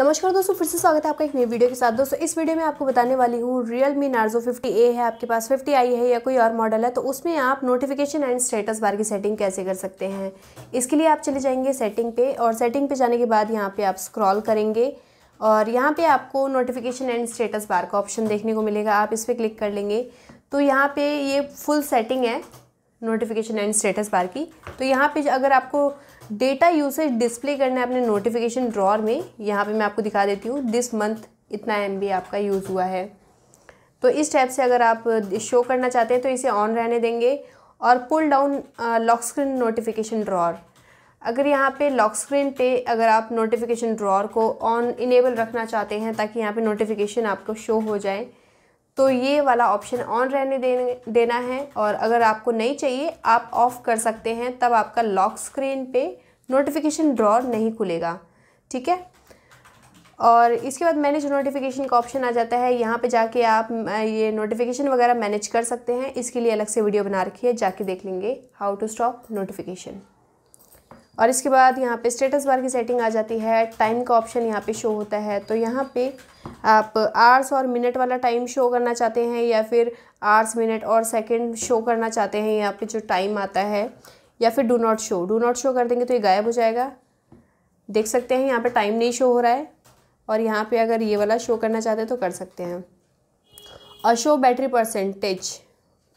नमस्कार दोस्तों फिर से स्वागत है आपका एक नई वीडियो के साथ दोस्तों इस वीडियो में आपको बताने वाली हूँ Realme Narzo fifty A है आपके पास फिफ्टी आई है या कोई और मॉडल है तो उसमें आप नोटिफिकेशन एंड स्टेटस बार की सेटिंग कैसे कर सकते हैं इसके लिए आप चले जाएंगे सेटिंग पे और सेटिंग पे जाने के बाद यहाँ पे आप स्क्रॉल करेंगे और यहाँ पे आपको नोटिफिकेशन एंड स्टेटस बार का ऑप्शन देखने को मिलेगा आप इस पर क्लिक कर लेंगे तो यहाँ पे ये फुल सेटिंग है नोटिफिकेशन एंड स्टेटस बार की तो यहाँ पे अगर आपको डेटा यूसेज डिस्प्ले करना है अपने नोटिफिकेशन ड्रॉर में यहाँ पे मैं आपको दिखा देती हूँ दिस मंथ इतना एम आपका यूज़ हुआ है तो इस टाइप से अगर आप शो करना चाहते हैं तो इसे ऑन रहने देंगे और pull down lock screen notification drawer अगर यहाँ पे लॉक स्क्रीन पे अगर आप नोटिफिकेशन ड्रॉर को ऑन इनेबल रखना चाहते हैं ताकि यहाँ पे नोटिफिकेशन आपको शो हो जाए तो ये वाला ऑप्शन ऑन रहने देना है और अगर आपको नहीं चाहिए आप ऑफ़ कर सकते हैं तब आपका लॉक स्क्रीन पे नोटिफिकेशन ड्रॉ नहीं खुलेगा ठीक है और इसके बाद मैनेज नोटिफिकेशन का ऑप्शन आ जाता है यहाँ पे जाके आप ये नोटिफिकेशन वगैरह मैनेज कर सकते हैं इसके लिए अलग से वीडियो बना रखी है जाके देख लेंगे हाउ टू स्टॉप नोटिफिकेशन और इसके बाद यहाँ पे स्टेटस बार की सेटिंग आ जाती है टाइम का ऑप्शन यहाँ पे शो होता है तो यहाँ पे आप आर्स और मिनट वाला टाइम शो करना चाहते हैं या फिर आर्स मिनट और सेकंड शो करना चाहते हैं यहाँ पे जो टाइम आता है या फिर do not show do not show कर देंगे तो ये गायब हो जाएगा देख सकते हैं यहाँ पर टाइम नहीं शो हो रहा है और यहाँ पर अगर ये वाला शो करना चाहते हैं तो कर सकते हैं और शो बैटरी परसेंटेज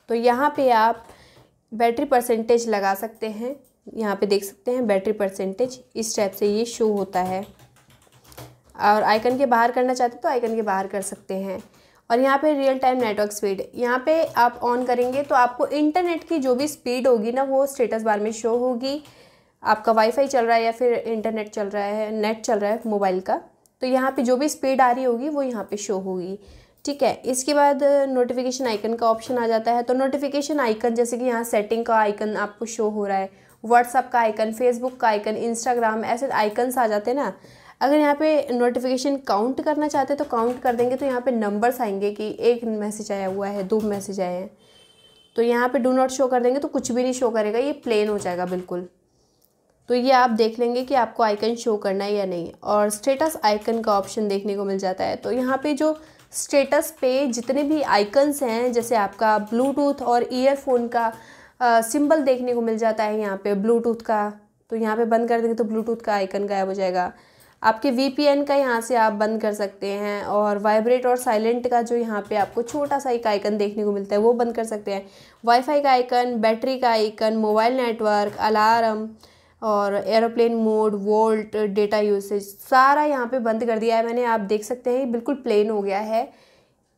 तो यहाँ पर आप बैटरी परसेंटेज लगा सकते हैं यहाँ पे देख सकते हैं बैटरी परसेंटेज इस टाइप से ये शो होता है और आइकन के बाहर करना चाहते तो आइकन के बाहर कर सकते हैं और यहाँ पे रियल टाइम नेटवर्क स्पीड यहाँ पे आप ऑन करेंगे तो आपको इंटरनेट की जो भी स्पीड होगी ना वो स्टेटस बार में शो होगी आपका वाईफाई चल रहा है या फिर इंटरनेट चल रहा है नेट चल रहा है मोबाइल का तो यहाँ पे जो भी स्पीड आ रही होगी वो यहाँ पे शो होगी ठीक है इसके बाद नोटिफिकेशन आइकन का ऑप्शन आ जाता है तो नोटिफिकेशन आइकन जैसे कि यहाँ सेटिंग का आइकन आपको शो हो रहा है व्हाट्सअप का आइकन फेसबुक का आइकन इंस्टाग्राम ऐसे आइकन्स आ जाते हैं ना अगर यहाँ पे नोटिफिकेशन काउंट करना चाहते हैं तो काउंट कर देंगे तो यहाँ पे नंबर्स आएंगे कि एक मैसेज आया हुआ है दो मैसेज आए हैं तो यहाँ पे डू नॉट शो कर देंगे तो कुछ भी नहीं शो करेगा ये प्लेन हो जाएगा बिल्कुल तो ये आप देख लेंगे कि आपको आइकन शो करना है या नहीं और स्टेटस आइकन का ऑप्शन देखने को मिल जाता है तो यहाँ पे जो स्टेटस पे जितने भी आइकन्स हैं जैसे आपका ब्लूटूथ और ईयरफोन का सिंबल देखने को मिल जाता है यहाँ पे ब्लूटूथ का तो यहाँ पे बंद कर देंगे तो ब्लूटूथ का आइकन गायब हो जाएगा आपके वी का यहाँ से आप बंद कर सकते हैं और वाइब्रेट और साइलेंट का जो यहाँ पे आपको छोटा सा एक आइकन देखने को मिलता है वो बंद कर सकते हैं वाईफाई का आइकन बैटरी का आइकन मोबाइल नेटवर्क अलार्म और aeroplane mode VoLTE data usage सारा यहाँ पे बंद कर दिया है मैंने आप देख सकते हैं बिल्कुल प्लेन हो गया है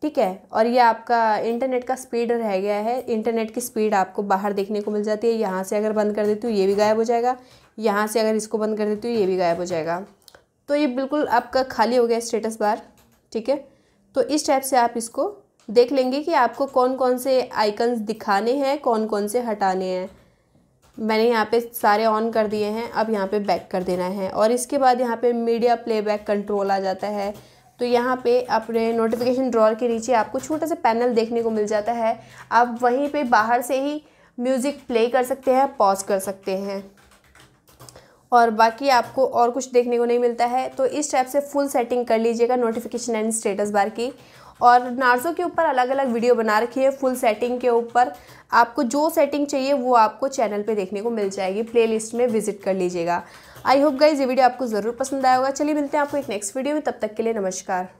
ठीक है और ये आपका इंटरनेट का स्पीड रह गया है इंटरनेट की स्पीड आपको बाहर देखने को मिल जाती है यहाँ से अगर बंद कर देती हूँ ये भी गायब हो जाएगा यहाँ से अगर इसको बंद कर देती हूँ ये भी गायब हो जाएगा तो ये बिल्कुल आपका खाली हो गया स्टेटस बार ठीक है तो इस टाइप से आप इसको देख लेंगे कि आपको कौन कौन से आइकन्स दिखाने हैं कौन कौन से हटाने हैं मैंने यहाँ पे सारे ऑन कर दिए हैं अब यहाँ पे बैक कर देना है और इसके बाद यहाँ पे मीडिया प्लेबैक कंट्रोल आ जाता है तो यहाँ पे अपने नोटिफिकेशन ड्रॉर के नीचे आपको छोटा सा पैनल देखने को मिल जाता है आप वहीं पे बाहर से ही म्यूज़िक प्ले कर सकते हैं पॉज कर सकते हैं और बाकी आपको और कुछ देखने को नहीं मिलता है तो इस टाइप से फुल सेटिंग कर लीजिएगा नोटिफिकेशन एंड स्टेटस बार की और नार्ज़ो के ऊपर अलग अलग वीडियो बना रखी है फुल सेटिंग के ऊपर आपको जो सेटिंग चाहिए वो आपको चैनल पे देखने को मिल जाएगी प्लेलिस्ट में विजिट कर लीजिएगा आई होप गाइज ये वीडियो आपको ज़रूर पसंद आया होगा चलिए मिलते हैं आपको एक नेक्स्ट वीडियो में तब तक के लिए नमस्कार